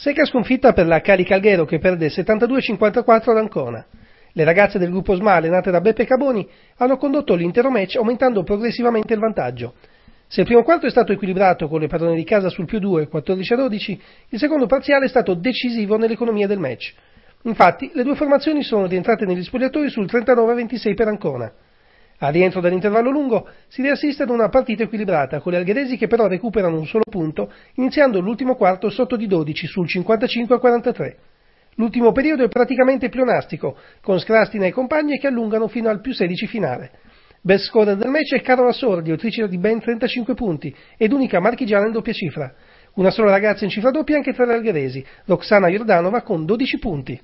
Secca sconfitta per la Cali Calghero che perde 72-54 ad Ancona. Le ragazze del gruppo Smale, nate da Beppe Caboni, hanno condotto l'intero match aumentando progressivamente il vantaggio. Se il primo quarto è stato equilibrato con le padrone di casa sul più 2, 14-12, il secondo parziale è stato decisivo nell'economia del match. Infatti, le due formazioni sono rientrate negli spogliatoi sul 39-26 per Ancona. Al rientro dall'intervallo lungo si riassiste ad una partita equilibrata, con le alghedesi che però recuperano un solo punto, iniziando l'ultimo quarto sotto di 12 sul 55 43. L'ultimo periodo è praticamente pleonastico, con Scrastina e compagni che allungano fino al più 16 finale. Best scorer del match è Carola Sordi, autrice di ben 35 punti, ed unica marchigiana in doppia cifra. Una sola ragazza in cifra doppia anche tra le alghedesi, Roxana Jordanova con 12 punti.